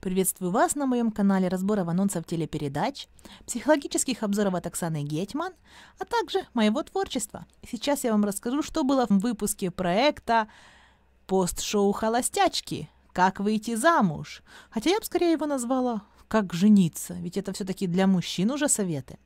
Приветствую вас на моем канале разборов анонсов телепередач, психологических обзоров от Оксаны Гетьман, а также моего творчества. Сейчас я вам расскажу, что было в выпуске проекта «Пост-шоу холостячки. Как выйти замуж». Хотя я бы скорее его назвала «Как жениться», ведь это все-таки для мужчин уже советы.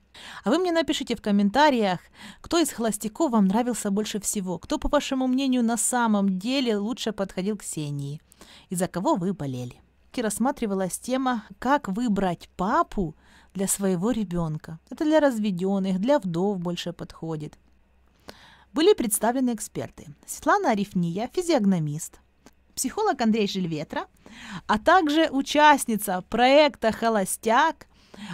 А вы мне напишите в комментариях, кто из холостяков вам нравился больше всего, кто, по вашему мнению, на самом деле лучше подходил к Ксении и за кого вы болели. Кубке рассматривалась тема «Как выбрать папу для своего ребенка». Это для разведенных, для вдов больше подходит. Были представлены эксперты. Светлана Арифния, физиогномист, психолог Андрей Жильветра, а также участница проекта «Холостяк»,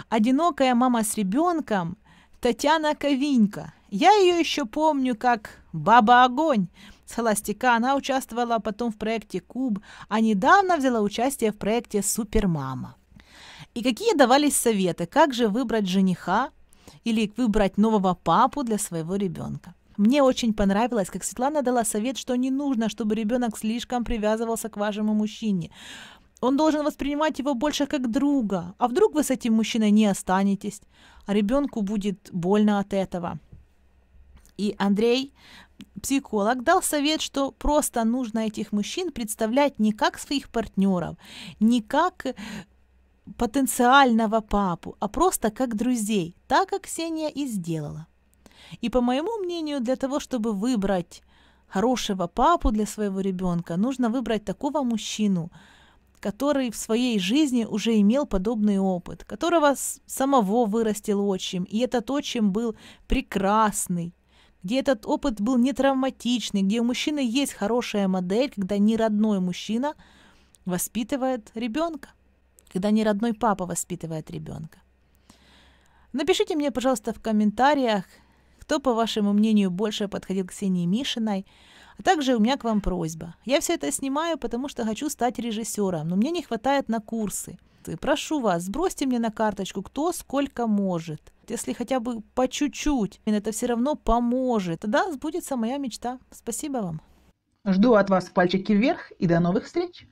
одинокая мама с ребенком Татьяна Ковинько – я ее еще помню как «Баба Огонь». С холостяка она участвовала потом в проекте «Куб», а недавно взяла участие в проекте «Супермама». И какие давались советы, как же выбрать жениха или выбрать нового папу для своего ребенка. Мне очень понравилось, как Светлана дала совет, что не нужно, чтобы ребенок слишком привязывался к вашему мужчине. Он должен воспринимать его больше как друга. А вдруг вы с этим мужчиной не останетесь, а ребенку будет больно от этого и Андрей, психолог, дал совет, что просто нужно этих мужчин представлять не как своих партнеров, не как э, потенциального папу, а просто как друзей, так как Ксения и сделала. И по моему мнению, для того, чтобы выбрать хорошего папу для своего ребенка, нужно выбрать такого мужчину, который в своей жизни уже имел подобный опыт, которого самого вырастил отчим, и этот отчим был прекрасный, где этот опыт был нетравматичный, где у мужчины есть хорошая модель, когда не родной мужчина воспитывает ребенка, когда не родной папа воспитывает ребенка. Напишите мне, пожалуйста, в комментариях, кто, по вашему мнению, больше подходил к Ксении Мишиной. А также у меня к вам просьба. Я все это снимаю, потому что хочу стать режиссером, но мне не хватает на курсы. И прошу вас, сбросьте мне на карточку, кто сколько может – если хотя бы по чуть-чуть, это все равно поможет. Тогда сбудется моя мечта. Спасибо вам. Жду от вас пальчики вверх и до новых встреч!